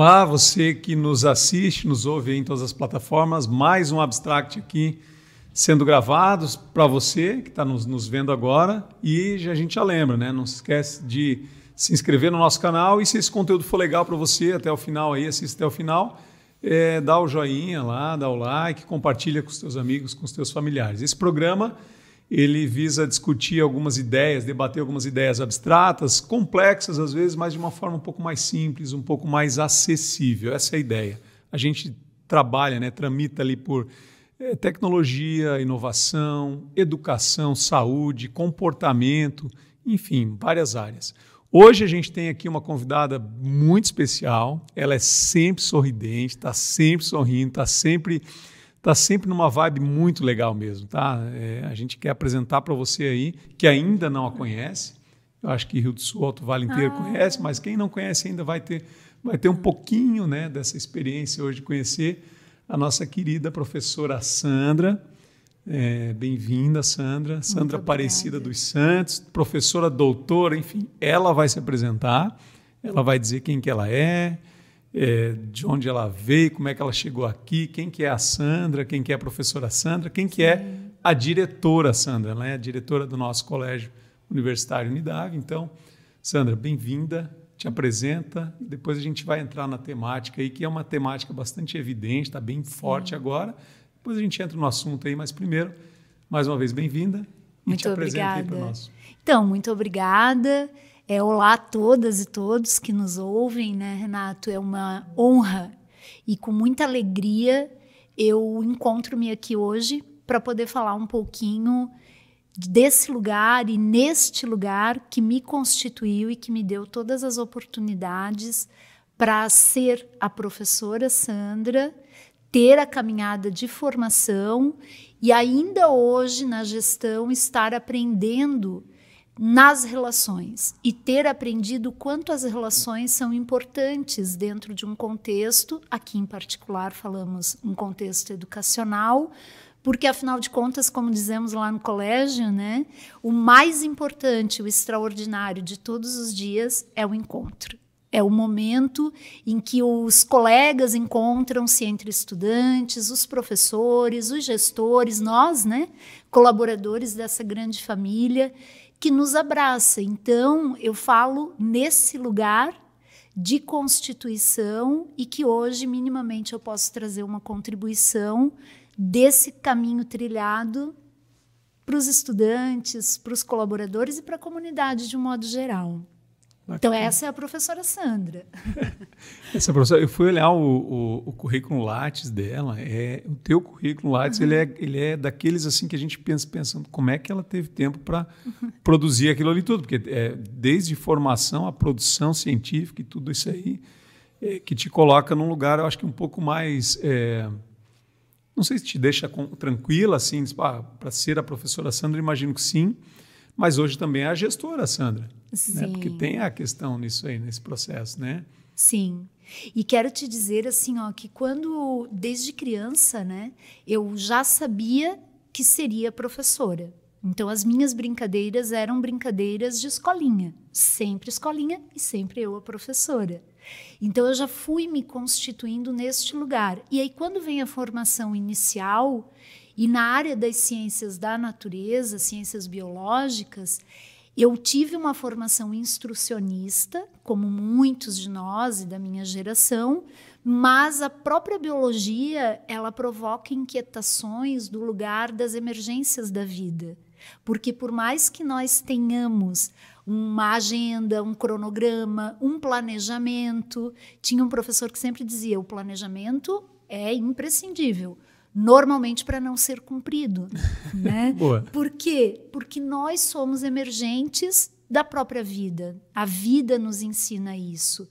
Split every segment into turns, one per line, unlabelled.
Olá, você que nos assiste, nos ouve em todas as plataformas, mais um Abstract aqui sendo gravado para você que está nos, nos, vendo agora. E a gente já lembra, né? Não se esquece de se inscrever no nosso canal e se esse conteúdo for legal para você até o final aí, assista até o final, é, dá o joinha lá, dá o like, compartilha com os seus amigos, com os seus familiares. Esse programa ele visa discutir algumas ideias, debater algumas ideias abstratas, complexas às vezes, mas de uma forma um pouco mais simples, um pouco mais acessível. Essa é a ideia. A gente trabalha, né, tramita ali por é, tecnologia, inovação, educação, saúde, comportamento, enfim, várias áreas. Hoje a gente tem aqui uma convidada muito especial. Ela é sempre sorridente, está sempre sorrindo, está sempre tá sempre numa vibe muito legal mesmo, tá? É, a gente quer apresentar para você aí que ainda não a conhece. Eu acho que Rio do Sul, Alto Vale inteiro ah. conhece, mas quem não conhece ainda vai ter, vai ter um pouquinho, né, dessa experiência hoje de conhecer a nossa querida professora Sandra. É, Bem-vinda, Sandra. Sandra Aparecida dos Santos, professora doutora, enfim, ela vai se apresentar, ela vai dizer quem que ela é, é, de onde ela veio, como é que ela chegou aqui, quem que é a Sandra, quem que é a professora Sandra, quem que é a diretora Sandra, ela é né? a diretora do nosso colégio universitário Unidade. Então, Sandra, bem-vinda, te apresenta, depois a gente vai entrar na temática aí, que é uma temática bastante evidente, está bem forte agora, depois a gente entra no assunto aí, mas primeiro, mais uma vez, bem-vinda e muito te apresenta obrigada. aí para nós.
Então, muito obrigada. É olá a todas e todos que nos ouvem, né, Renato? É uma honra e com muita alegria eu encontro-me aqui hoje para poder falar um pouquinho desse lugar e neste lugar que me constituiu e que me deu todas as oportunidades para ser a professora Sandra, ter a caminhada de formação e ainda hoje na gestão estar aprendendo nas relações e ter aprendido quanto as relações são importantes dentro de um contexto, aqui em particular falamos um contexto educacional, porque afinal de contas, como dizemos lá no colégio, né, o mais importante, o extraordinário de todos os dias é o encontro. É o momento em que os colegas encontram-se entre estudantes, os professores, os gestores, nós, né, colaboradores dessa grande família, que nos abraça. Então, eu falo nesse lugar de constituição e que hoje, minimamente, eu posso trazer uma contribuição desse caminho trilhado para os estudantes, para os colaboradores e para a comunidade de um modo geral. Então, Bacana. Então, essa é a professora Sandra.
essa professora, eu fui olhar o, o, o, currículo Lattes dela. É, o teu currículo Lattes uhum. ele, é, ele é daqueles assim que a gente pensa pensando como é que ela teve tempo para uhum. produzir aquilo ali tudo, porque é, desde formação a produção científica e tudo isso aí é, que te coloca num lugar, eu acho que um pouco mais é, não sei se te deixa com, tranquila assim, ah, para ser a professora Sandra, imagino que sim mas hoje também é a gestora, Sandra. Sim. Né? Porque tem a questão nisso aí, nesse processo, né?
Sim. E quero te dizer assim, ó, que quando desde criança, né, eu já sabia que seria professora. Então as minhas brincadeiras eram brincadeiras de escolinha, sempre escolinha e sempre eu a professora. Então eu já fui me constituindo neste lugar. E aí quando vem a formação inicial, e na área das ciências da natureza, ciências biológicas, eu tive uma formação instrucionista, como muitos de nós e da minha geração, mas a própria biologia, ela provoca inquietações do lugar das emergências da vida. Porque por mais que nós tenhamos uma agenda, um cronograma, um planejamento, tinha um professor que sempre dizia: "O planejamento é imprescindível, normalmente para não ser cumprido. Né? Boa. Por quê? Porque nós somos emergentes da própria vida. A vida nos ensina isso.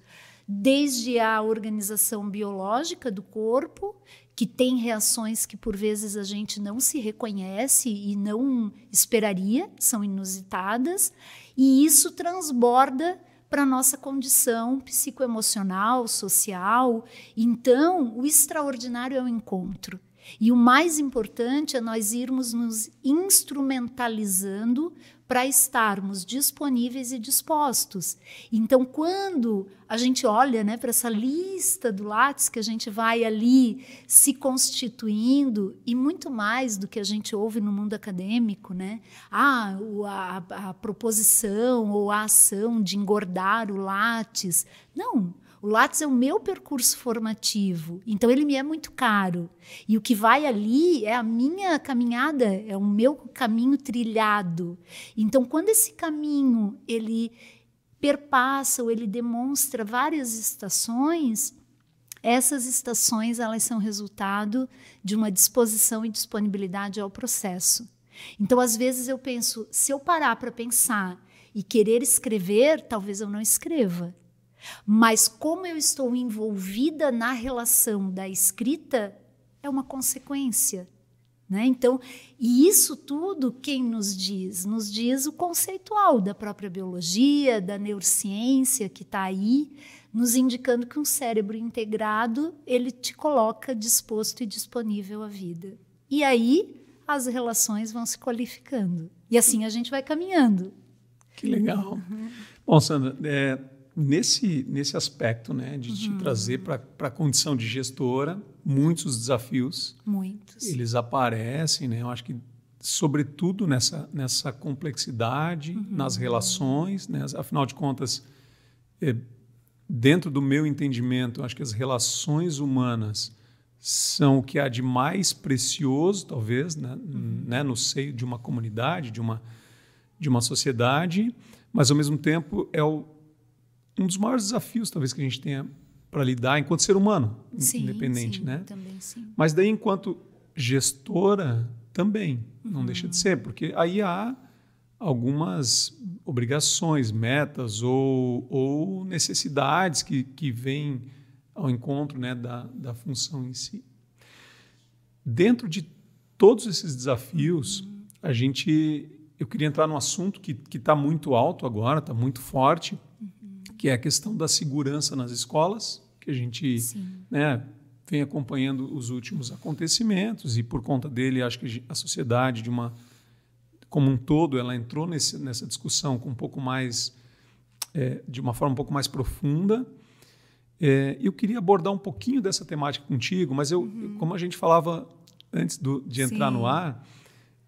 Desde a organização biológica do corpo, que tem reações que por vezes a gente não se reconhece e não esperaria, são inusitadas, e isso transborda para nossa condição psicoemocional, social. Então, o extraordinário é o encontro. E o mais importante é nós irmos nos instrumentalizando para estarmos disponíveis e dispostos. Então, quando a gente olha né, para essa lista do Lattes, que a gente vai ali se constituindo, e muito mais do que a gente ouve no mundo acadêmico, né? Ah, a, a proposição ou a ação de engordar o Lattes. Não. O Lattes é o meu percurso formativo, então ele me é muito caro. E o que vai ali é a minha caminhada, é o meu caminho trilhado. Então, quando esse caminho ele perpassa ou ele demonstra várias estações, essas estações elas são resultado de uma disposição e disponibilidade ao processo. Então, às vezes eu penso, se eu parar para pensar e querer escrever, talvez eu não escreva. Mas como eu estou envolvida na relação da escrita, é uma consequência. Né? Então, e isso tudo quem nos diz? Nos diz o conceitual da própria biologia, da neurociência que está aí, nos indicando que um cérebro integrado ele te coloca disposto e disponível à vida. E aí as relações vão se qualificando. E assim a gente vai caminhando. Que legal. Uhum.
Bom, Sandra, é nesse, nesse aspecto, né, de te uhum. trazer para a condição de gestora, muitos desafios. Muitos. Eles aparecem, né? Eu acho que, sobretudo, nessa, nessa complexidade, uhum. nas relações, né? Afinal de contas, é, dentro do meu entendimento, eu acho que as relações humanas são o que há de mais precioso, talvez, né? Uhum. né? no seio de uma comunidade, de uma, de uma sociedade, mas, ao mesmo tempo, é o um dos maiores desafios talvez que a gente tenha para lidar enquanto ser humano, sim, independente, sim, né? Também, sim. Mas daí enquanto gestora também não uhum. deixa de uhum. ser, porque aí há algumas obrigações, metas ou, ou necessidades que, que vêm ao encontro né, da, da função em si. Dentro de todos esses desafios, uhum. a gente. Eu queria entrar num assunto que está muito alto agora, está muito forte, que é a questão da segurança nas escolas, que a gente né, vem acompanhando os últimos acontecimentos e por conta dele acho que a sociedade de uma como um todo ela entrou nesse, nessa discussão com um pouco mais é, de uma forma um pouco mais profunda. É, eu queria abordar um pouquinho dessa temática contigo, mas eu, uhum. como a gente falava antes do, de entrar Sim. no ar,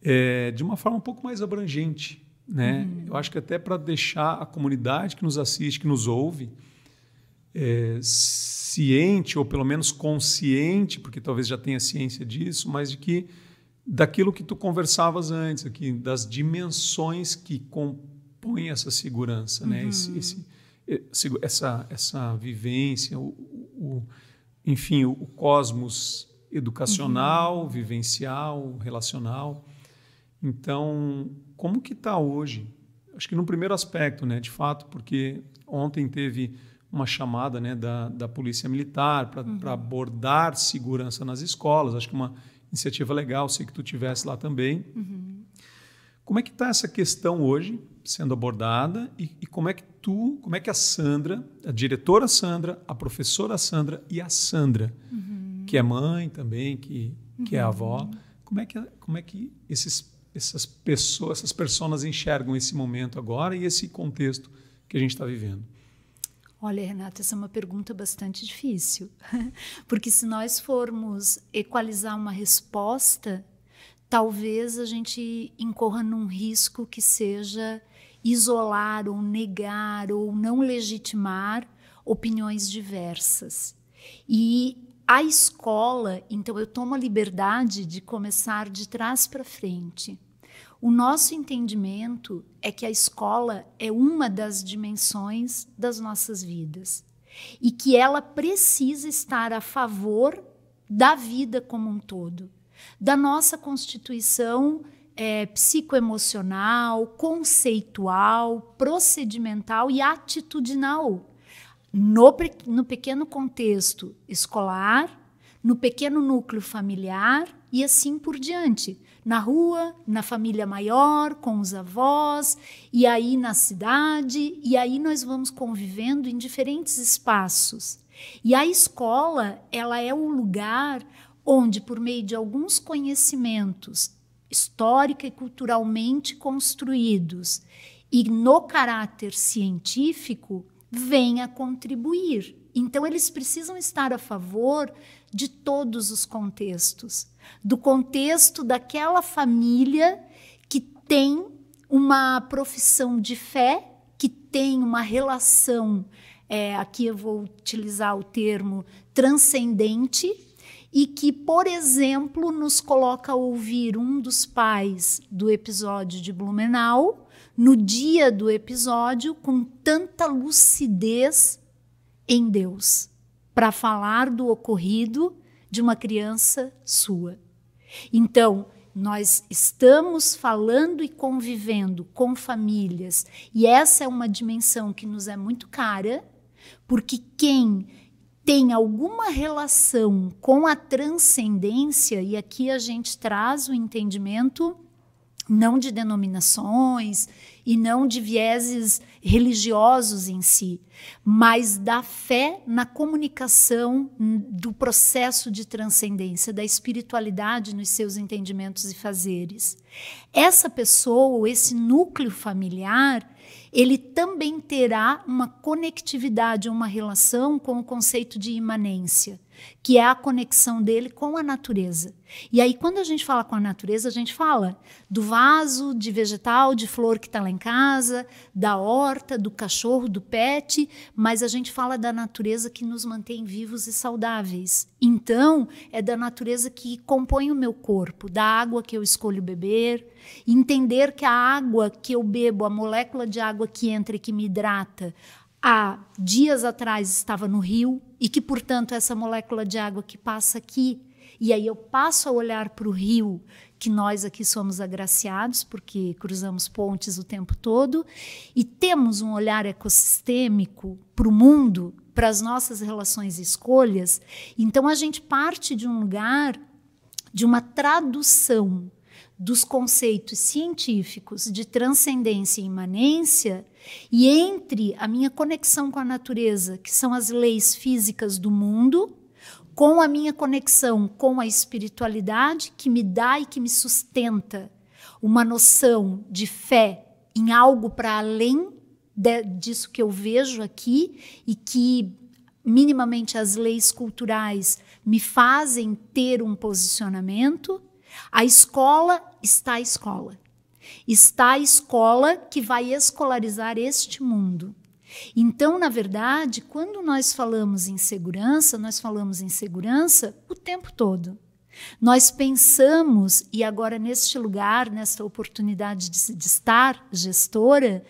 é, de uma forma um pouco mais abrangente, né? Uhum. Eu acho que até para deixar a comunidade que nos assiste, que nos ouve, é, ciente ou pelo menos consciente, porque talvez já tenha ciência disso, mas de que daquilo que tu conversavas antes aqui, das dimensões que compõem essa segurança, uhum. né? Esse, uhum. esse, é, essa, essa vivência, o, o enfim, o, cosmos educacional, uhum. vivencial, relacional. Então, como que está hoje? Acho que no primeiro aspecto, né, de fato, porque ontem teve uma chamada né, da, da Polícia Militar para uhum. abordar segurança nas escolas. Acho que é uma iniciativa legal, sei que tu tivesse lá também. Uhum. Como é que está essa questão hoje sendo abordada e, e, como é que tu, como é que a Sandra, a diretora Sandra, a professora Sandra e a Sandra, uhum. que é mãe também, que, que é avó, uhum. como é que, como é que esses essas pessoas, essas pessoas enxergam esse momento agora e esse contexto que a gente está
vivendo? Olha, Renata, essa é uma pergunta bastante difícil, porque se nós formos equalizar uma resposta, talvez a gente incorra num risco que seja isolar ou negar ou não legitimar opiniões diversas. E a escola, então, eu tomo a liberdade de começar de trás para frente. O nosso entendimento é que a escola é uma das dimensões das nossas vidas e que ela precisa estar a favor da vida como um todo, da nossa constituição é, psicoemocional, conceitual, procedimental e atitudinal no, no pequeno contexto escolar, no pequeno núcleo familiar e assim por diante. Na rua, na família maior, com os avós, e aí na cidade, e aí nós vamos convivendo em diferentes espaços. E a escola, ela é o lugar onde, por meio de alguns conhecimentos histórica e culturalmente construídos, e no caráter científico, venha contribuir. Então, eles precisam estar a favor de todos os contextos do contexto daquela família que tem uma profissão de fé, que tem uma relação, é, aqui eu vou utilizar o termo transcendente, e que, por exemplo, nos coloca a ouvir um dos pais do episódio de Blumenau no dia do episódio com tanta lucidez em Deus para falar do ocorrido de uma criança sua. Então, nós estamos falando e convivendo com famílias, e essa é uma dimensão que nos é muito cara, porque quem tem alguma relação com a transcendência, e aqui a gente traz o entendimento não de denominações e não de vieses religiosos em si, mas da fé na comunicação do processo de transcendência, da espiritualidade nos seus entendimentos e fazeres. Essa pessoa, esse núcleo familiar, ele também terá uma conectividade, uma relação com o conceito de imanência que é a conexão dele com a natureza. E aí, quando a gente fala com a natureza, a gente fala do vaso, de vegetal, de flor que está lá em casa, da horta, do cachorro, do pet, mas a gente fala da natureza que nos mantém vivos e saudáveis. Então, é da natureza que compõe o meu corpo, da água que eu escolho beber, entender que a água que eu bebo, a molécula de água que entra e que me hidrata, há dias atrás estava no rio e que, portanto, essa molécula de água que passa aqui, e aí eu passo a olhar para o rio, que nós aqui somos agraciados, porque cruzamos pontes o tempo todo, e temos um olhar ecossistêmico para o mundo, para as nossas relações e escolhas. Então a gente parte de um lugar de uma tradução dos conceitos científicos de transcendência e imanência e entre a minha conexão com a natureza, que são as leis físicas do mundo, com a minha conexão com a espiritualidade que me dá e que me sustenta uma noção de fé em algo para além de, disso que eu vejo aqui e que minimamente as leis culturais me fazem ter um posicionamento. A escola está a escola. Está a escola que vai escolarizar este mundo. Então, na verdade, quando nós falamos em segurança, nós falamos em segurança o tempo todo. Nós pensamos, e agora neste lugar, nesta oportunidade de, de estar gestora,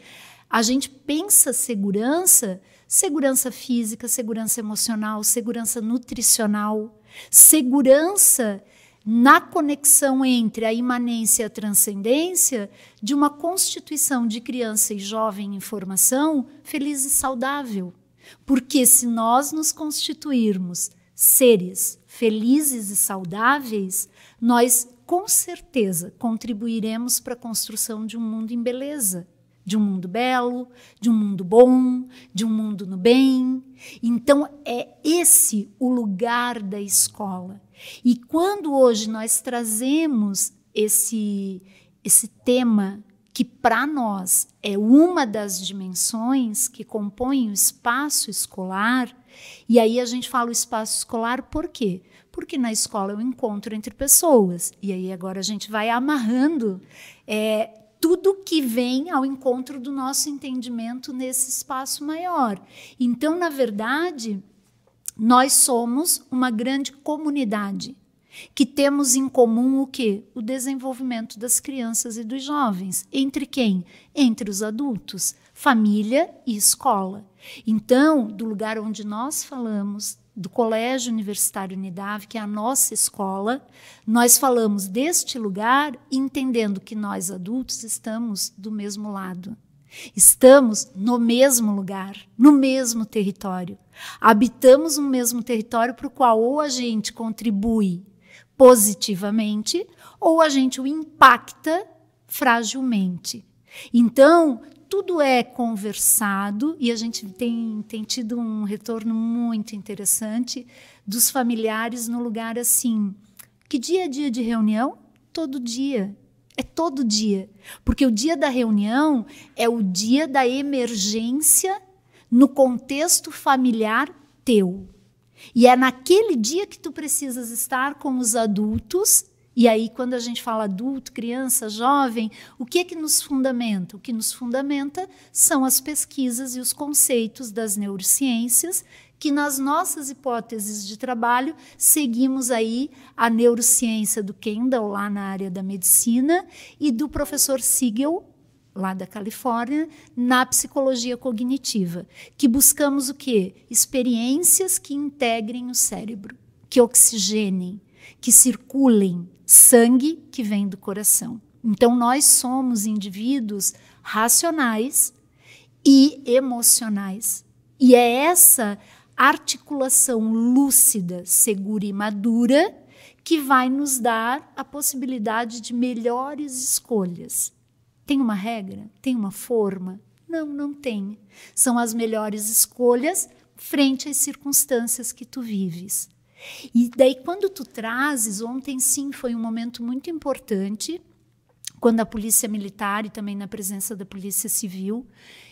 a gente pensa segurança, segurança física, segurança emocional, segurança nutricional, segurança na conexão entre a imanência e a transcendência de uma constituição de criança e jovem em formação feliz e saudável. Porque se nós nos constituirmos seres felizes e saudáveis, nós com certeza contribuiremos para a construção de um mundo em beleza, de um mundo belo, de um mundo bom, de um mundo no bem. Então é esse o lugar da escola e quando hoje nós trazemos esse, esse tema, que para nós é uma das dimensões que compõem o espaço escolar, e aí a gente fala o espaço escolar por quê? Porque na escola é um encontro entre pessoas, e aí agora a gente vai amarrando é, tudo que vem ao encontro do nosso entendimento nesse espaço maior. Então, na verdade, nós somos uma grande comunidade que temos em comum o que? O desenvolvimento das crianças e dos jovens. Entre quem? Entre os adultos, família e escola. Então, do lugar onde nós falamos, do Colégio Universitário Unidade, que é a nossa escola, nós falamos deste lugar entendendo que nós adultos estamos do mesmo lado. Estamos no mesmo lugar, no mesmo território. Habitamos um mesmo território para o qual ou a gente contribui positivamente ou a gente o impacta fragilmente. Então, tudo é conversado e a gente tem, tem tido um retorno muito interessante dos familiares no lugar assim. Que dia é dia de reunião? Todo dia. É todo dia. Porque o dia da reunião é o dia da emergência no contexto familiar teu. E é naquele dia que tu precisas estar com os adultos. E aí, quando a gente fala adulto, criança, jovem, o que é que nos fundamenta? O que nos fundamenta são as pesquisas e os conceitos das neurociências, que nas nossas hipóteses de trabalho seguimos aí a neurociência do Kendall lá na área da medicina e do professor Siegel lá da Califórnia, na psicologia cognitiva, que buscamos o quê? Experiências que integrem o cérebro, que oxigenem, que circulem sangue que vem do coração. Então nós somos indivíduos racionais e emocionais. E é essa articulação lúcida, segura e madura que vai nos dar a possibilidade de melhores escolhas tem uma regra? Tem uma forma? Não, não tem. São as melhores escolhas frente às circunstâncias que tu vives. E daí, quando tu trazes, ontem sim foi um momento muito importante, quando a Polícia Militar e também na presença da Polícia Civil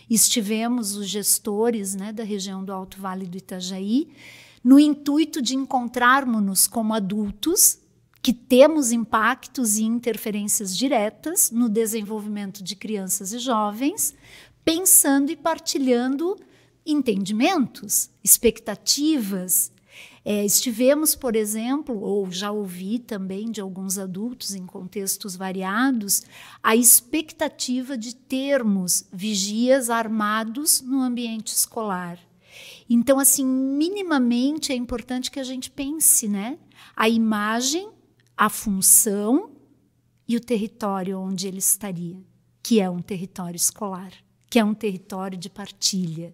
estivemos, os gestores né, da região do Alto Vale do Itajaí, no intuito de encontrarmos-nos como adultos que temos impactos e interferências diretas no desenvolvimento de crianças e jovens, pensando e partilhando entendimentos, expectativas. É, estivemos, por exemplo, ou já ouvi também de alguns adultos em contextos variados, a expectativa de termos vigias armados no ambiente escolar. Então, assim, minimamente é importante que a gente pense, né? A imagem a função e o território onde ele estaria, que é um território escolar, que é um território de partilha.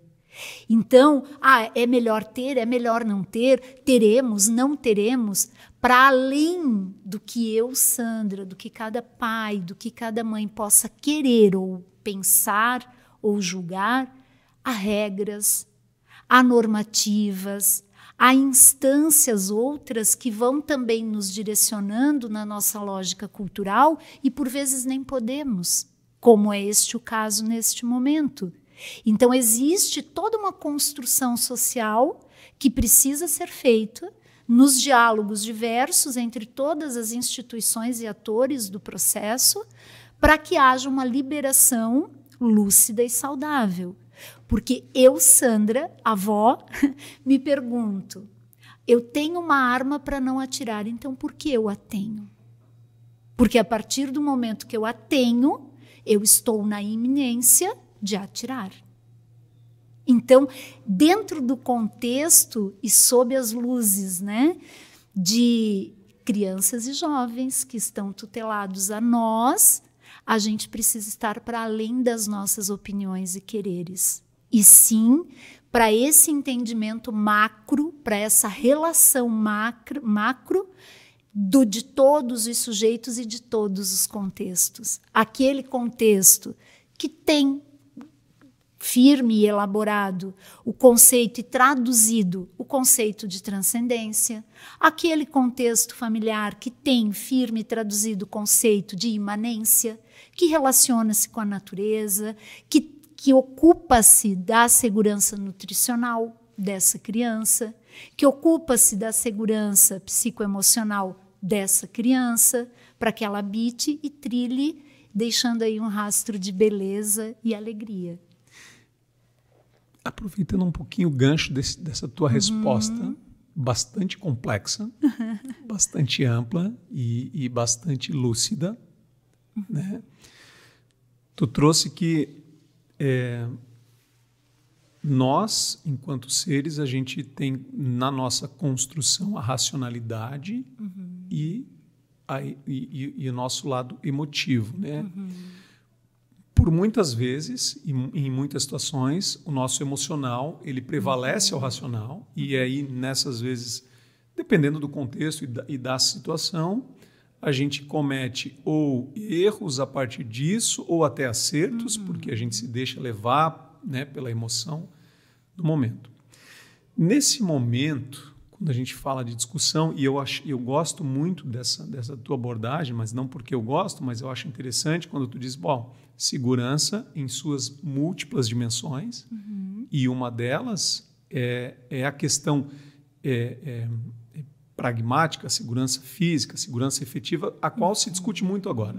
Então, ah, é melhor ter, é melhor não ter, teremos, não teremos, para além do que eu, Sandra, do que cada pai, do que cada mãe possa querer ou pensar ou julgar, há regras, há normativas, há instâncias outras que vão também nos direcionando na nossa lógica cultural e por vezes nem podemos, como é este o caso neste momento. Então existe toda uma construção social que precisa ser feita nos diálogos diversos entre todas as instituições e atores do processo, para que haja uma liberação lúcida e saudável. Porque eu, Sandra, avó, me pergunto: eu tenho uma arma para não atirar, então por que eu a tenho? Porque a partir do momento que eu a tenho, eu estou na iminência de atirar. Então, dentro do contexto e sob as luzes, né, de crianças e jovens que estão tutelados a nós, a gente precisa estar para além das nossas opiniões e quereres e sim para esse entendimento macro, para essa relação macro, macro do, de todos os sujeitos e de todos os contextos. Aquele contexto que tem firme e elaborado o conceito e traduzido o conceito de transcendência, aquele contexto familiar que tem firme e traduzido o conceito de imanência, que relaciona-se com a natureza, que que ocupa-se da segurança nutricional dessa criança, que ocupa-se da segurança psicoemocional dessa criança, para que ela habite e trilhe, deixando aí um rastro de beleza e alegria.
Aproveitando um pouquinho o gancho desse, dessa tua uhum. resposta, bastante complexa, bastante ampla e, e bastante lúcida, né? Tu trouxe que é, nós, enquanto seres, a gente tem na nossa construção a racionalidade uhum. e, a, e, e, e, o nosso lado emotivo, né? Uhum. Por muitas vezes e em muitas situações, o nosso emocional ele prevalece uhum. ao racional e uhum. aí nessas vezes, dependendo do contexto e da, e da situação, a gente comete ou erros a partir disso, ou até acertos, uhum. porque a gente se deixa levar né, pela emoção do momento. Nesse momento, quando a gente fala de discussão, e eu, acho, eu gosto muito dessa, dessa tua abordagem, mas não porque eu gosto, mas eu acho interessante quando tu diz, bom, segurança em suas múltiplas dimensões, uhum. e uma delas é, é a questão é, é, pragmática, segurança física, segurança efetiva, a qual se discute muito agora,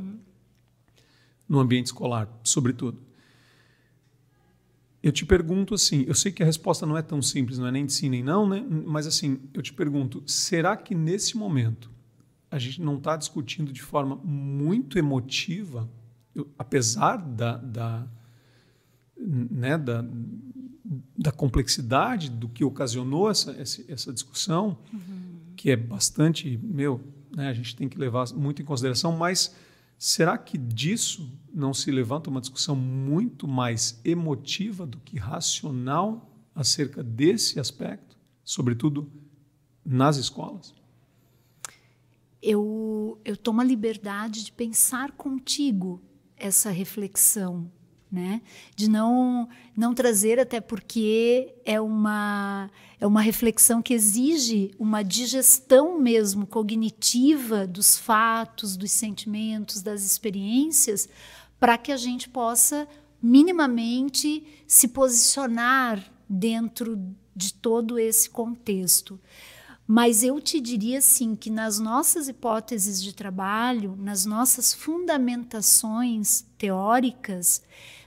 no ambiente escolar, sobretudo. Eu te pergunto assim, eu sei que a resposta não é tão simples, não é nem de sim nem não, né? mas assim, eu te pergunto, será que nesse momento a gente não está discutindo de forma muito emotiva, eu, apesar da, da, né, da, da complexidade do que ocasionou essa, essa, discussão, uhum que é bastante, meu, né, a gente tem que levar muito em consideração, mas será que disso não se levanta uma discussão muito mais emotiva do que racional acerca desse aspecto, sobretudo nas escolas?
Eu, eu tomo a liberdade de pensar contigo essa reflexão né? De não não trazer até porque é uma é uma reflexão que exige uma digestão mesmo cognitiva dos fatos, dos sentimentos, das experiências, para que a gente possa minimamente se posicionar dentro de todo esse contexto. Mas eu te diria sim que nas nossas hipóteses de trabalho, nas nossas fundamentações teóricas,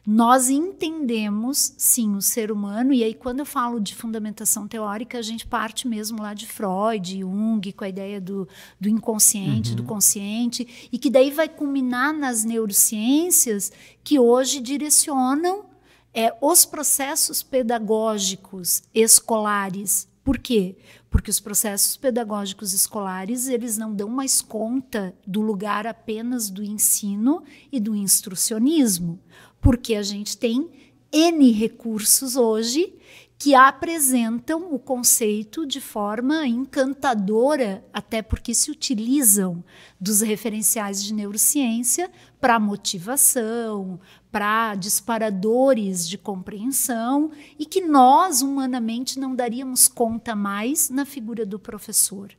nós entendemos, sim, o ser humano, e aí quando eu falo de fundamentação teórica, a gente parte mesmo lá de Freud, Jung, com a ideia do, do inconsciente, uhum. do consciente, e que daí vai culminar nas neurociências que hoje direcionam é, os processos pedagógicos escolares. Por quê? Porque os processos pedagógicos escolares eles não dão mais conta do lugar apenas do ensino e do instrucionismo porque a gente tem N recursos hoje que apresentam o conceito de forma encantadora, até porque se utilizam dos referenciais de neurociência para motivação, para disparadores de compreensão e que nós humanamente não daríamos conta mais na figura do professor.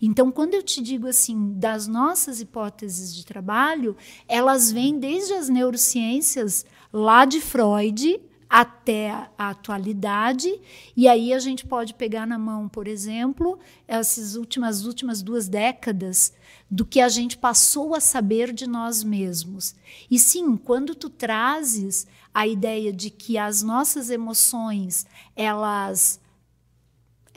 Então, quando eu te digo assim, das nossas hipóteses de trabalho, elas vêm desde as neurociências lá de Freud, até a atualidade. E aí a gente pode pegar na mão, por exemplo, essas últimas últimas duas décadas do que a gente passou a saber de nós mesmos. E sim, quando tu trazes a ideia de que as nossas emoções, elas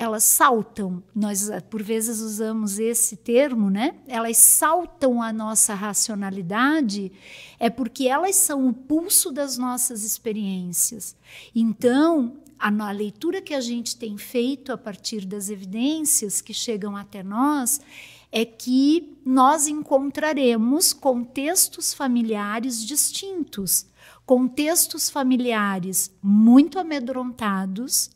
elas saltam, nós eh, por vezes usamos esse termo, né? Elas saltam a nossa racionalidade, é porque elas são o pulso das nossas experiências. Então, a, a leitura que a gente tem feito a partir das evidências que chegam até nós é que nós encontraremos contextos familiares distintos, contextos familiares muito amedrontados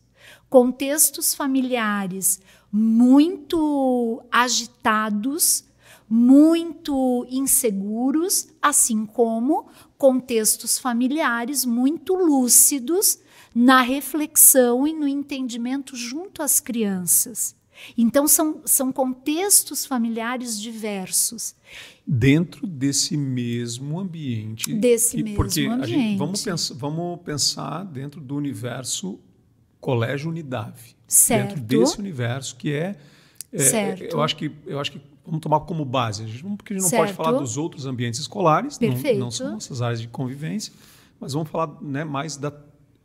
contextos familiares muito agitados, muito inseguros, assim como contextos familiares muito lúcidos na reflexão e no entendimento junto às crianças. Então, são, são contextos familiares diversos.
Dentro desse mesmo ambiente. Desse que, mesmo porque ambiente. Gente, vamos, pensar, vamos pensar dentro do universo Colégio Unidade Dentro desse universo que é, é, é eu acho que eu acho que vamos tomar como base, a gente, porque a gente não certo. pode falar dos outros ambientes escolares, não, não, são nossas áreas de convivência, mas vamos falar né, mais da,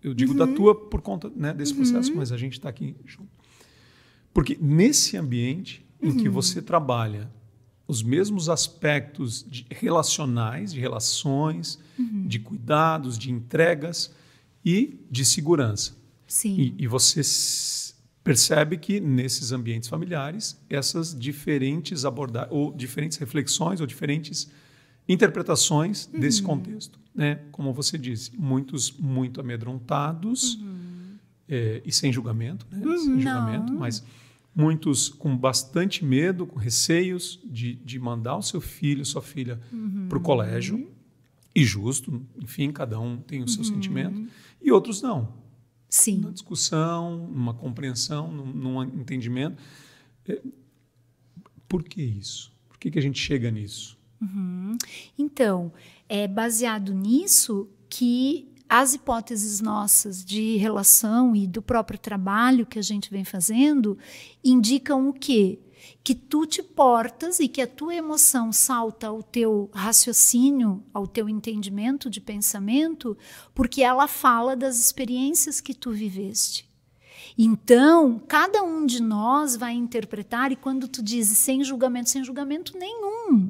eu digo uhum. da tua por conta né, desse uhum. processo, mas a gente está aqui junto. Porque nesse ambiente em que uhum. você trabalha os mesmos aspectos de, relacionais, de relações, uhum. de cuidados, de entregas e de segurança, Sim. E, e você percebe que nesses ambientes familiares essas diferentes abordagens ou diferentes reflexões ou diferentes interpretações uhum. desse contexto, né? Como você disse, muitos muito amedrontados uhum. é, e sem julgamento, né? Uhum. Sem julgamento, mas muitos com bastante medo, com receios de, de mandar o seu filho, sua filha uhum. para o colégio, e justo, enfim, cada um tem o seu uhum. sentimento, e outros não Sim. Uma discussão, uma compreensão, num, num entendimento. É, por que isso? Por que, que a gente chega nisso?
Uhum. Então, é baseado nisso que as hipóteses nossas de relação e do próprio trabalho que a gente vem fazendo indicam o quê? que tu te portas e que a tua emoção salta ao teu raciocínio, ao teu entendimento de pensamento, porque ela fala das experiências que tu viveste. Então, cada um de nós vai interpretar, e quando tu dizes sem julgamento, sem julgamento nenhum.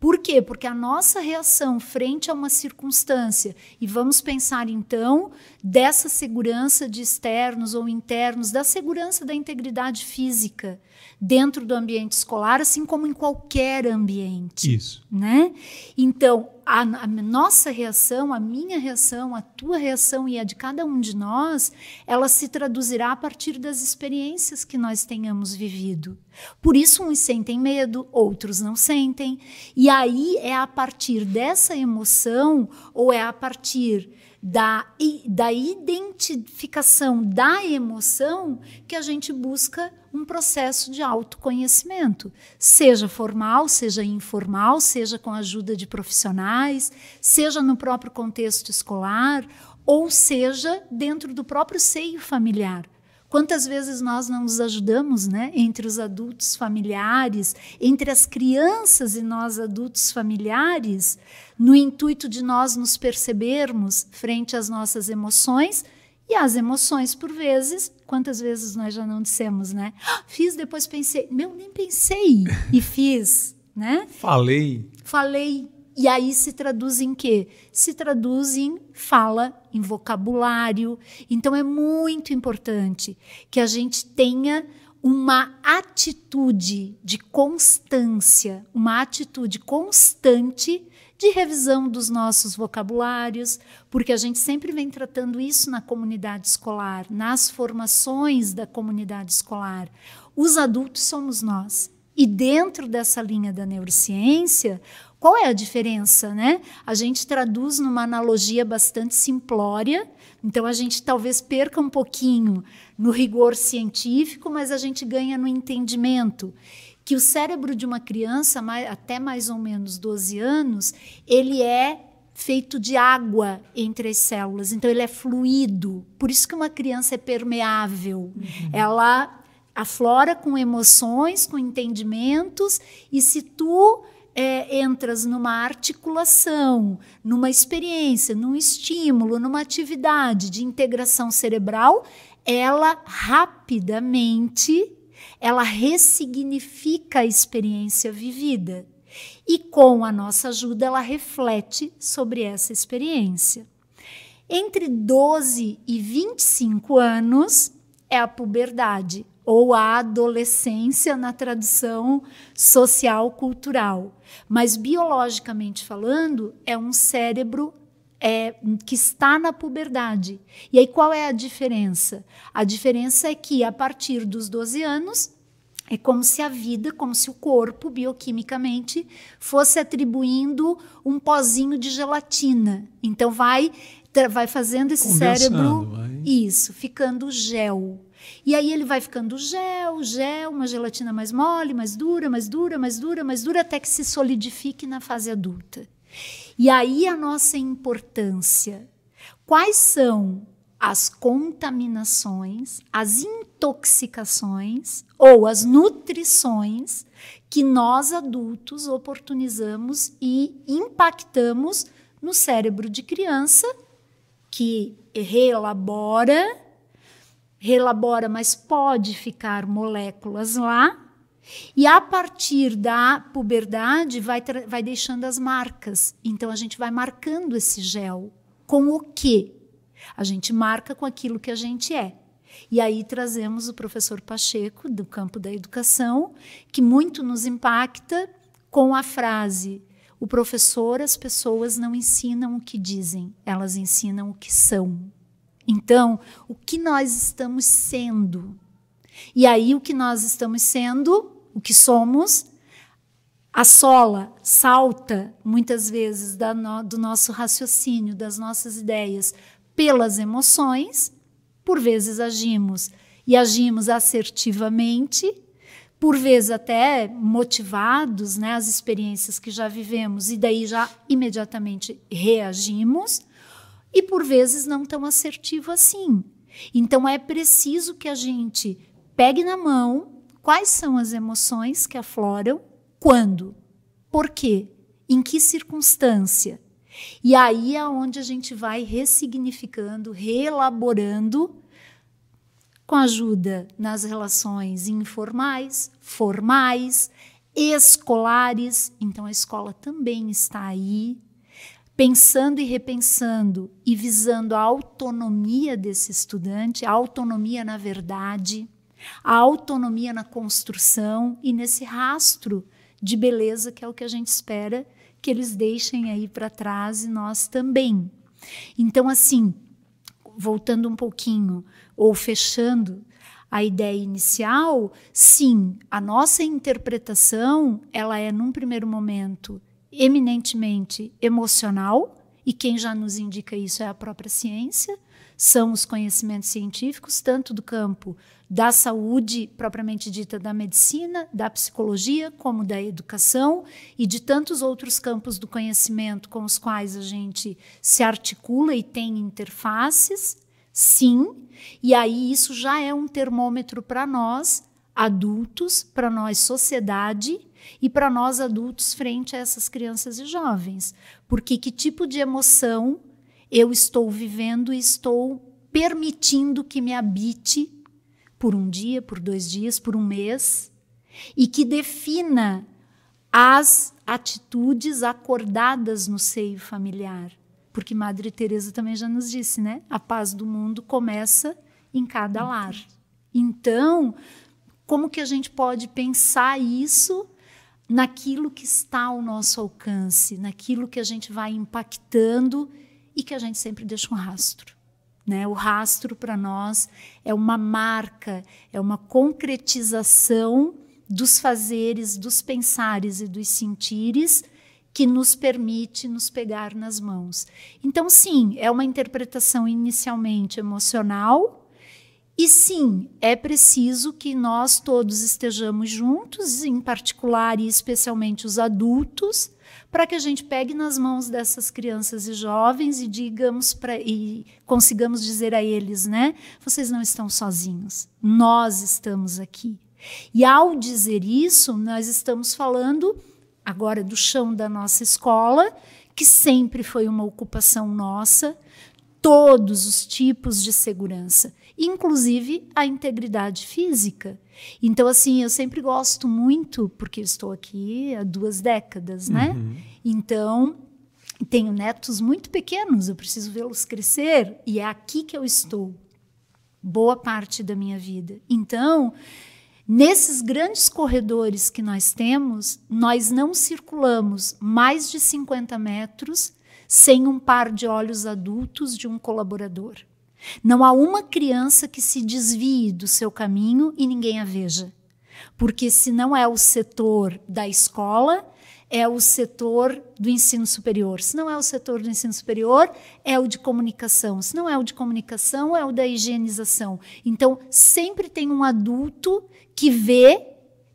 Por quê? Porque a nossa reação frente a uma circunstância, e vamos pensar então dessa segurança de externos ou internos, da segurança da integridade física dentro do ambiente escolar, assim como em qualquer ambiente. Isso. Né? Então, a, a, nossa reação, a minha reação, a tua reação e a de cada um de nós, ela se traduzirá a partir das experiências que nós tenhamos vivido. Por isso, uns sentem medo, outros não sentem. E aí é a partir dessa emoção, ou é a partir da, da identificação da emoção que a gente busca um processo de autoconhecimento, seja formal, seja informal, seja com a ajuda de profissionais, seja no próprio contexto escolar, ou seja dentro do próprio seio familiar. Quantas vezes nós não nos ajudamos, né? Entre os adultos familiares, entre as crianças e nós adultos familiares, no intuito de nós nos percebermos frente às nossas emoções e às emoções, por vezes, quantas vezes nós já não dissemos, né? Ah, fiz, depois pensei, meu, nem pensei e fiz, né?
Falei.
Falei e aí se traduz em quê? Se traduz em fala, em vocabulário. Então é muito importante que a gente tenha uma atitude de constância, uma atitude constante de revisão dos nossos vocabulários, porque a gente sempre vem tratando isso na comunidade escolar, nas formações da comunidade escolar. Os adultos somos nós. E dentro dessa linha da neurociência, qual é a diferença, né? A gente traduz numa analogia bastante simplória, então a gente talvez perca um pouquinho no rigor científico, mas a gente ganha no entendimento que o cérebro de uma criança até mais ou menos 12 anos, ele é feito de água entre as células, então ele é fluido. Por isso que uma criança é permeável. Uhum. Ela aflora com emoções, com entendimentos, e se tu é, entras numa articulação, numa experiência, num estímulo, numa atividade de integração cerebral, ela rapidamente ela ressignifica a experiência vivida e com a nossa ajuda ela reflete sobre essa experiência. Entre 12 e 25 anos é a puberdade, ou a adolescência na tradição social cultural. Mas biologicamente falando, é um cérebro é, que está na puberdade. E aí qual é a diferença? A diferença é que a partir dos 12 anos é como se a vida, como se o corpo, bioquimicamente, fosse atribuindo um pozinho de gelatina. Então vai vai fazendo esse cérebro vai. isso, ficando gel. E aí ele vai ficando gel, gel, uma gelatina mais mole, mais dura, mais dura, mais dura, mais dura, até que se solidifique na fase adulta. E aí a nossa importância. Quais são as contaminações, as intoxicações ou as nutrições que nós adultos oportunizamos e impactamos no cérebro de criança que reelabora relabora, mas pode ficar moléculas lá. E a partir da puberdade vai, vai deixando as marcas. Então a gente vai marcando esse gel. Com o quê? A gente marca com aquilo que a gente é. E aí trazemos o professor Pacheco, do campo da educação, que muito nos impacta com a frase: o professor, as pessoas não ensinam o que dizem, elas ensinam o que são. Então, o que nós estamos sendo? E aí, o que nós estamos sendo, o que somos, assola, salta muitas vezes no, do nosso raciocínio, das nossas ideias, pelas emoções, por vezes agimos e agimos assertivamente, por vezes até motivados, né, as experiências que já vivemos e daí já imediatamente reagimos, e por vezes não tão assertivo assim. Então é preciso que a gente pegue na mão quais são as emoções que afloram, quando, por quê, em que circunstância. E aí é onde a gente vai ressignificando, reelaborando com ajuda nas relações informais, formais, escolares. Então a escola também está aí pensando e repensando e visando a autonomia desse estudante, a autonomia na verdade, a autonomia na construção e nesse rastro de beleza que é o que a gente espera que eles deixem aí para trás e nós também. Então, assim, voltando um pouquinho ou fechando a ideia inicial, sim, a nossa interpretação ela é num primeiro momento eminentemente emocional, e quem já nos indica isso é a própria ciência, são os conhecimentos científicos, tanto do campo da saúde, propriamente dita, da medicina, da psicologia, como da educação e de tantos outros campos do conhecimento com os quais a gente se articula e tem interfaces, sim, e aí isso já é um termômetro para nós, adultos, para nós, sociedade, e para nós adultos frente a essas crianças e jovens. Porque que tipo de emoção eu estou vivendo e estou permitindo que me habite por um dia, por dois dias, por um mês, e que defina as atitudes acordadas no seio familiar. Porque Madre Teresa também já nos disse, né? A paz do mundo começa em cada lar. Então, como que a gente pode pensar isso naquilo que está ao nosso alcance, naquilo que a gente vai impactando e que a gente sempre deixa um rastro. Né? O rastro para nós é uma marca, é uma concretização dos fazeres, dos pensares e dos sentires que nos permite nos pegar nas mãos. Então, sim, é uma interpretação inicialmente emocional, e sim, é preciso que nós todos estejamos juntos, em particular e especialmente os adultos, para que a gente pegue nas mãos dessas crianças e jovens e digamos para e consigamos dizer a eles, né? Vocês não estão sozinhos. Nós estamos aqui. E ao dizer isso, nós estamos falando agora do chão da nossa escola, que sempre foi uma ocupação nossa, todos os tipos de segurança inclusive a integridade física. Então, assim, eu sempre gosto muito, porque estou aqui há duas décadas, né? Uhum. Então, tenho netos muito pequenos, eu preciso vê-los crescer, e é aqui que eu estou boa parte da minha vida. Então, nesses grandes corredores que nós temos, nós não circulamos mais de 50 metros sem um par de olhos adultos de um colaborador. Não há uma criança que se desvie do seu caminho e ninguém a veja. Porque se não é o setor da escola, é o setor do ensino superior. Se não é o setor do ensino superior, é o de comunicação. Se não é o de comunicação, é o da higienização. Então, sempre tem um adulto que vê,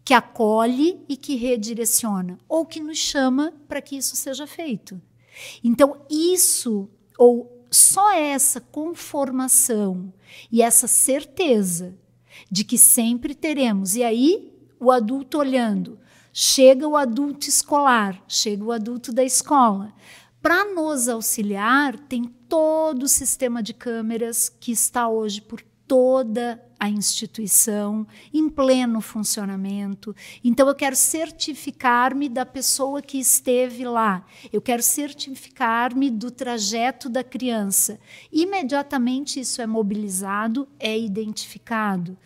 que acolhe e que redireciona, ou que nos chama para que isso seja feito. Então, isso, ou só essa conformação e essa certeza de que sempre teremos. E aí, o adulto olhando, chega o adulto escolar, chega o adulto da escola. Para nos auxiliar, tem todo o sistema de câmeras que está hoje por toda a instituição em pleno funcionamento. Então, eu quero certificar-me da pessoa que esteve lá, eu quero certificar-me do trajeto da criança. Imediatamente, isso é mobilizado, é identificado.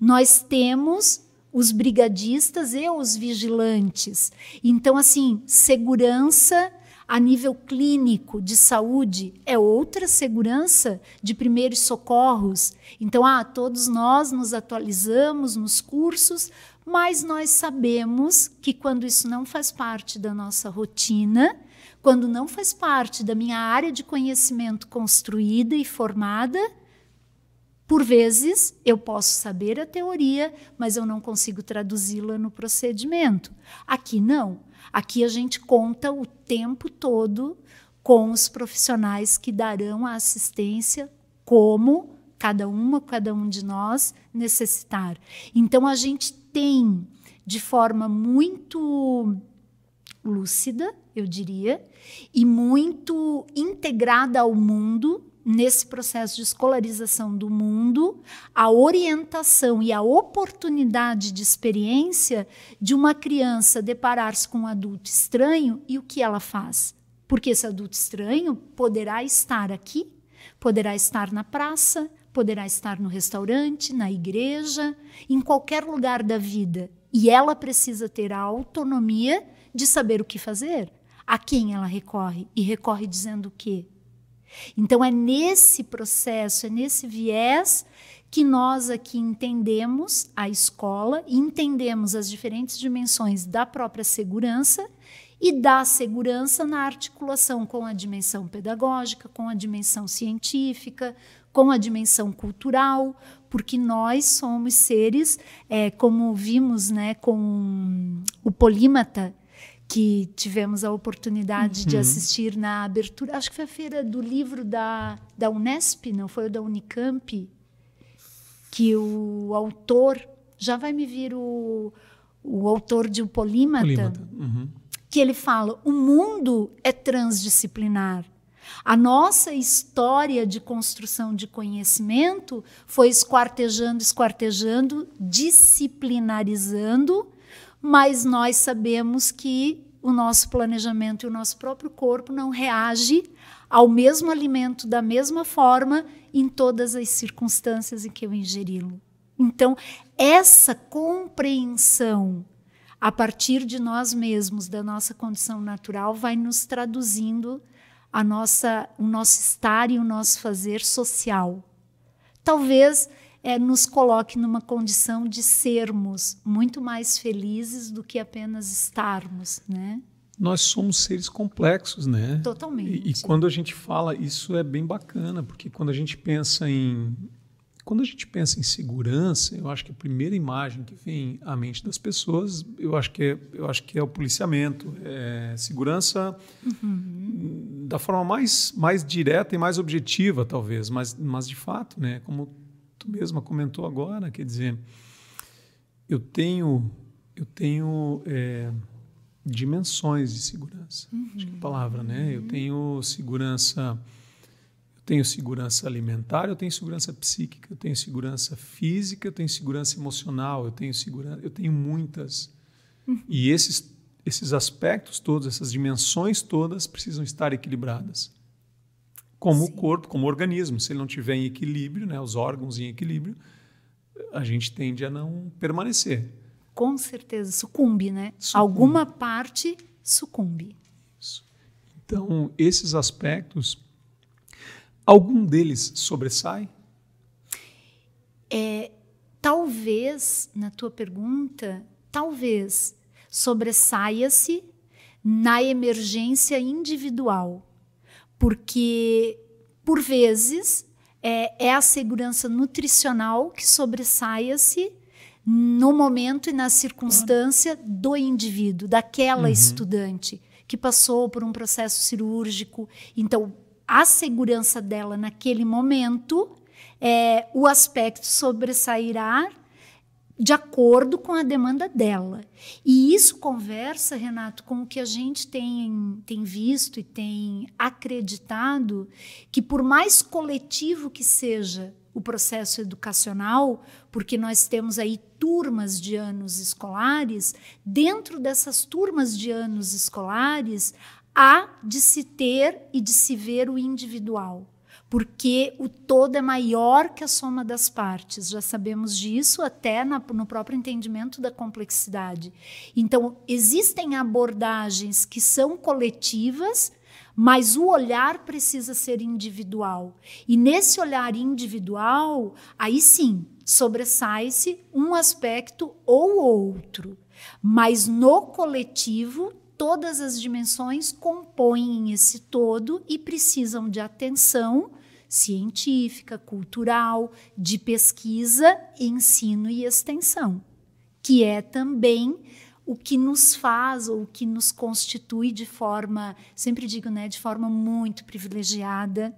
Nós temos os brigadistas e os vigilantes. Então, assim, segurança a nível clínico de saúde é outra segurança de primeiros socorros. Então, ah, todos nós nos atualizamos nos cursos, mas nós sabemos que quando isso não faz parte da nossa rotina, quando não faz parte da minha área de conhecimento construída e formada, por vezes, eu posso saber a teoria, mas eu não consigo traduzi-la no procedimento. Aqui não. Aqui a gente conta o tempo todo com os profissionais que darão a assistência como cada uma, cada um de nós necessitar. Então a gente tem de forma muito lúcida, eu diria, e muito integrada ao mundo nesse processo de escolarização do mundo, a orientação e a oportunidade de experiência de uma criança deparar-se com um adulto estranho e o que ela faz? Porque esse adulto estranho poderá estar aqui, poderá estar na praça, poderá estar no restaurante, na igreja, em qualquer lugar da vida. E ela precisa ter a autonomia de saber o que fazer, a quem ela recorre e recorre dizendo o quê? Então, é nesse processo, é nesse viés que nós aqui entendemos a escola, entendemos as diferentes dimensões da própria segurança e da segurança na articulação com a dimensão pedagógica, com a dimensão científica, com a dimensão cultural, porque nós somos seres, é, como vimos né, com o polímata que tivemos a oportunidade uhum. de assistir na abertura, acho que foi a feira do livro da, da Unesp, não foi o da Unicamp, que o autor, já vai me vir o, o autor de O Polímata, Polímata. Uhum. que ele fala, o mundo é transdisciplinar. A nossa história de construção de conhecimento foi esquartejando, esquartejando, disciplinarizando mas nós sabemos que o nosso planejamento e o nosso próprio corpo não reage ao mesmo alimento da mesma forma em todas as circunstâncias em que eu ingeri-lo. Então, essa compreensão a partir de nós mesmos, da nossa condição natural, vai nos traduzindo a nossa, o nosso estar e o nosso fazer social. Talvez é, nos coloque numa condição de sermos muito mais felizes do que apenas estarmos, né?
Nós somos seres complexos, né? Totalmente. E, e quando a gente fala, isso é bem bacana, porque quando a gente pensa em quando a gente pensa em segurança, eu acho que a primeira imagem que vem à mente das pessoas, eu acho que é, eu acho que é o policiamento, é segurança uhum. da forma mais, mais direta e mais objetiva, talvez, mas, mas de fato, né? Como tu mesma comentou agora, quer dizer, eu tenho, eu tenho é, dimensões de segurança, uhum. acho que é a uhum. palavra, né? Uhum. Eu tenho segurança, eu tenho segurança alimentar, eu tenho segurança psíquica, eu tenho segurança física, eu tenho segurança emocional, eu tenho segurança, eu tenho muitas uhum. e esses esses aspectos todos, essas dimensões todas precisam estar equilibradas como Sim. o corpo, como organismo. Se ele não tiver em equilíbrio, né, os órgãos em equilíbrio, a gente tende a não permanecer.
Com certeza, sucumbe, né? Sucumbe. Alguma parte sucumbe. Isso. Então,
esses aspectos, algum deles sobressai?
É, talvez, na tua pergunta, talvez sobressaia-se na emergência individual porque por vezes é, é a segurança nutricional que sobressaia-se no momento e na circunstância do indivíduo, daquela uhum. estudante que passou por um processo cirúrgico. Então, a segurança dela naquele momento, é, o aspecto sobressairá de acordo com a demanda dela. E isso conversa, Renato, com o que a gente tem, tem visto e tem acreditado que, por mais coletivo que seja o processo educacional, porque nós temos aí turmas de anos escolares, dentro dessas turmas de anos escolares, há de se ter e de se ver o individual porque o todo é maior que a soma das partes. Já sabemos disso até na, no próprio entendimento da complexidade. Então, existem abordagens que são coletivas, mas o olhar precisa ser individual. E nesse olhar individual, aí sim, sobressai-se um aspecto ou outro. Mas no coletivo, todas as dimensões compõem esse todo e precisam de atenção científica, cultural, de pesquisa, ensino e extensão, que é também o que nos faz ou o que nos constitui de forma, sempre digo, né, de forma muito privilegiada,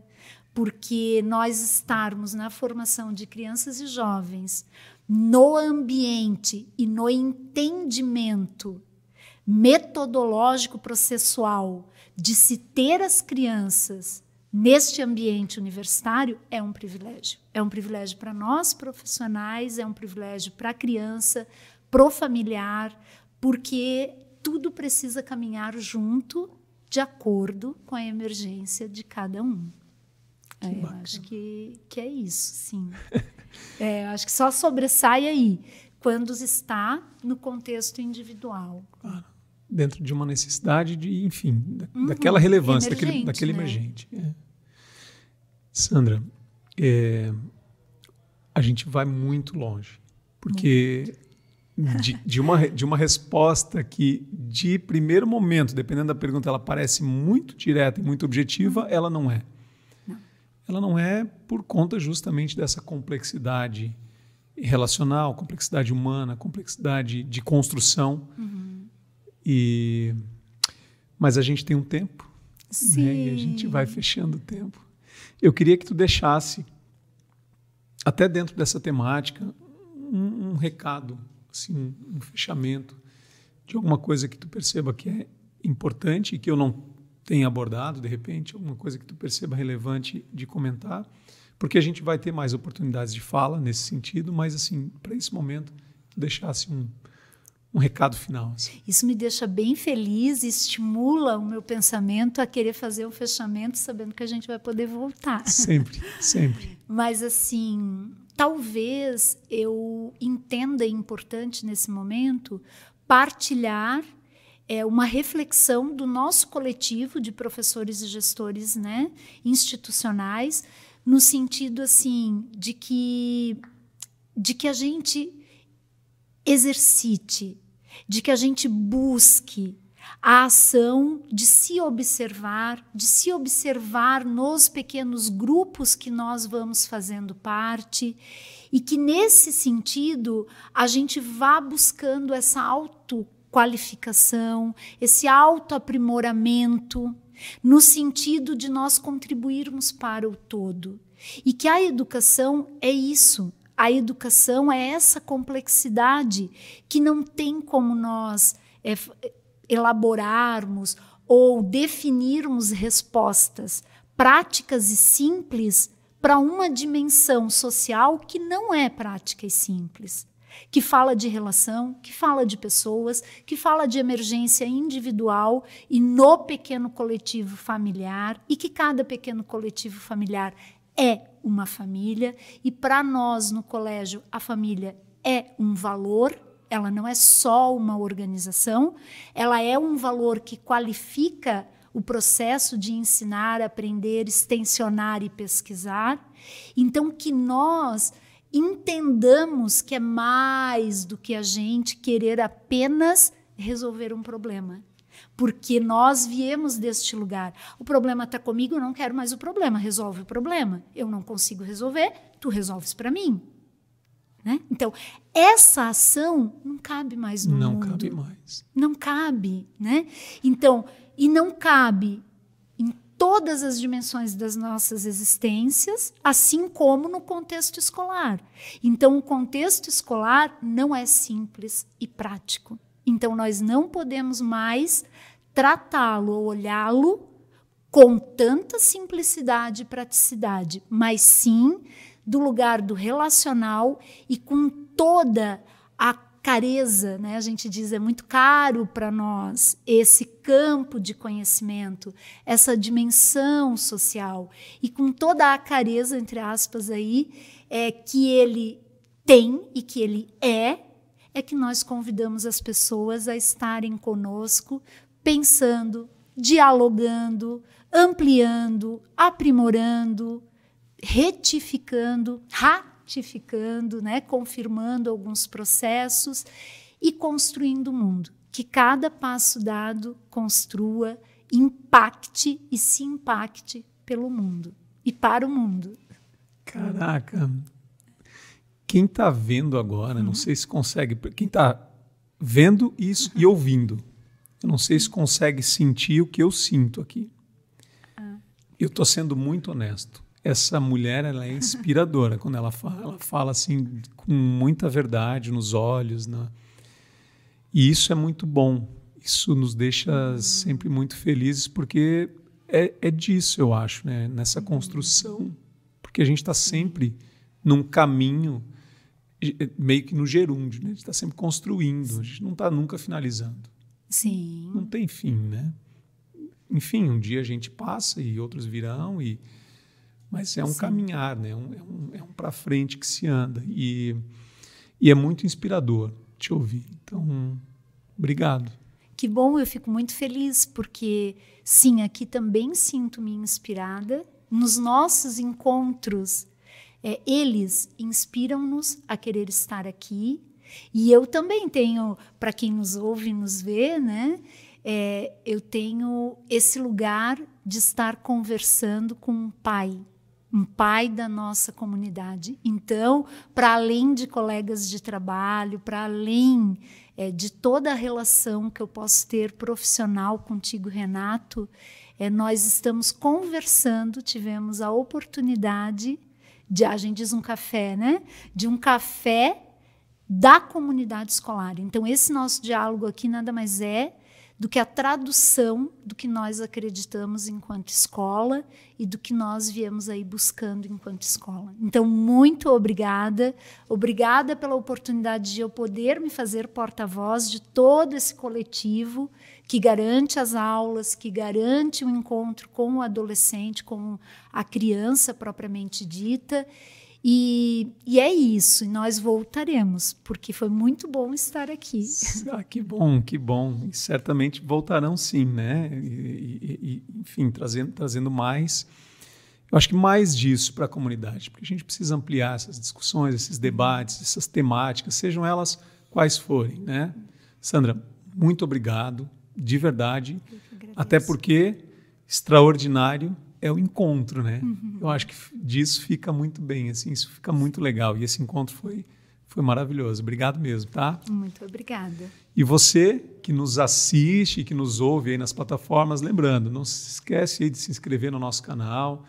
porque nós estarmos na formação de crianças e jovens no ambiente e no entendimento metodológico processual de se ter as crianças neste ambiente universitário é um privilégio. É um privilégio para nós profissionais, é um privilégio para a criança, pro familiar, porque tudo precisa caminhar junto de acordo com a emergência de cada um. É, eu acho que, que é isso, sim. é, acho que só sobressai aí, quando está no contexto individual. Claro
dentro de uma necessidade de, enfim, da, uhum. daquela relevância, emergente, daquele, daquele né? emergente. É. Sandra, é, a gente vai muito longe, porque muito. De, de, uma, de uma resposta que, de primeiro momento, dependendo da pergunta, ela parece muito direta e muito objetiva, uhum. ela não é. Ela não é por conta justamente dessa complexidade relacional, complexidade humana, complexidade de construção. Uhum e mas a gente tem um tempo, Sim. Né? E a gente vai fechando o tempo. Eu queria que tu deixasse até dentro dessa temática um, um recado, assim, um, fechamento de alguma coisa que tu perceba que é importante e que eu não tenha abordado de repente, alguma coisa que tu perceba relevante de comentar, porque a gente vai ter mais oportunidades de fala nesse sentido, mas assim, para esse momento, tu deixasse um, um recado final.
Isso me deixa bem feliz e estimula o meu pensamento a querer fazer o um fechamento sabendo que a gente vai poder voltar. Sempre, sempre. Mas assim, talvez eu entenda importante nesse momento partilhar é uma reflexão do nosso coletivo de professores e gestores, né, institucionais, no sentido assim de que de que a gente exercite, de que a gente busque a ação de se observar, de se observar nos pequenos grupos que nós vamos fazendo parte e que nesse sentido a gente vá buscando essa autoqualificação, esse autoaprimoramento no sentido de nós contribuirmos para o todo. E que a educação é isso, a educação é essa complexidade que não tem como nós é, elaborarmos ou definirmos respostas práticas e simples para uma dimensão social que não é prática e simples, que fala de relação, que fala de pessoas, que fala de emergência individual e no pequeno coletivo familiar e que cada pequeno coletivo familiar é uma família e para nós no colégio a família é um valor, ela não é só uma organização, ela é um valor que qualifica o processo de ensinar, aprender, extensionar e pesquisar. Então que nós entendamos que é mais do que a gente querer apenas resolver um problema porque nós viemos deste lugar. O problema está comigo, eu não quero mais o problema. Resolve o problema. Eu não consigo resolver, tu resolves para mim. Né? Então, essa ação não cabe mais no não mundo. Não cabe mais. Não cabe, né? Então, e não cabe em todas as dimensões das nossas existências, assim como no contexto escolar. Então, o contexto escolar não é simples e prático. Então, nós não podemos mais tratá-lo, olhá-lo com tanta simplicidade e praticidade, mas sim do lugar do relacional e com toda a careza, né? A gente diz é muito caro para nós esse campo de conhecimento, essa dimensão social e com toda a careza entre aspas aí é que ele tem e que ele é é que nós convidamos as pessoas a estarem conosco pensando, dialogando, ampliando, aprimorando, retificando, ratificando, né, confirmando alguns processos e construindo o mundo. Que cada passo dado construa, impacte e se impacte pelo mundo e para o mundo. Caraca!
Quem está vendo agora, uhum. não sei se consegue, quem está vendo isso uhum. e ouvindo, eu não sei se consegue sentir o que eu sinto aqui. Ah. Eu estou sendo muito honesto. Essa mulher ela é inspiradora quando ela fala. Ela fala assim com muita verdade nos olhos, né? e isso é muito bom. Isso nos deixa uhum. sempre muito felizes porque é, é disso eu acho, né? Nessa uhum. construção, porque a gente está sempre num caminho meio que no gerúndio, né? A gente está sempre construindo, a gente não está nunca finalizando.
Sim.
Não tem fim, né? Enfim, um dia a gente passa e outros virão e mas é um Sim. caminhar, né? É um, é um, é um para frente que se anda e, e é muito inspirador te ouvir. Então, obrigado.
Que bom, eu fico muito feliz, porque sim, aqui também sinto-me inspirada. Nos nossos encontros, é, eles inspiram-nos a querer estar aqui, e eu também tenho, para quem nos ouve, e nos vê, né? É, eu tenho esse lugar de estar conversando com um pai, um pai da nossa comunidade. Então, para além de colegas de trabalho, para além é, de toda a relação que eu posso ter profissional contigo, Renato, é, nós estamos conversando, tivemos a oportunidade de, a gente diz um café, né? De um café da comunidade escolar. Então, esse nosso diálogo aqui nada mais é do que a tradução do que nós acreditamos enquanto escola e do que nós viemos aí buscando enquanto escola. Então, muito obrigada, obrigada pela oportunidade de eu poder me fazer porta-voz de todo esse coletivo que garante as aulas, que garante o encontro com o adolescente, com a criança propriamente dita e, e é isso, nós voltaremos, porque foi muito bom estar aqui. Ah, que bom,
que bom. E certamente voltarão sim, né? E, e, enfim, trazendo, trazendo mais. Eu acho que mais disso para a comunidade, porque a gente precisa ampliar essas discussões, esses debates, essas temáticas, sejam elas quais forem, né? Sandra, muito obrigado, de verdade. Até porque extraordinário é o encontro, né? Uhum. Eu acho que disso fica muito bem, assim, isso fica muito legal. E esse encontro foi, foi maravilhoso. Obrigado mesmo, tá?
Muito obrigada.
E você que nos assiste, que nos ouve aí nas plataformas, lembrando, não se esquece aí de se inscrever no nosso canal,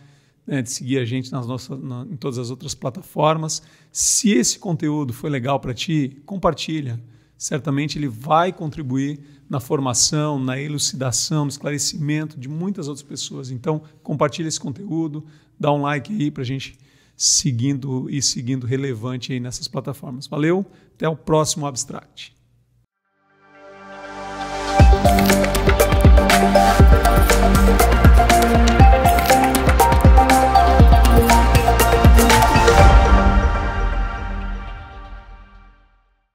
né, de seguir a gente nas nossas, na, em todas as outras plataformas. Se esse conteúdo foi legal para ti, compartilha certamente ele vai contribuir na formação, na elucidação, no esclarecimento de muitas outras pessoas. Então, compartilha esse conteúdo, dá um like aí para a gente seguindo e seguindo relevante aí nessas plataformas. Valeu, até o próximo Abstract.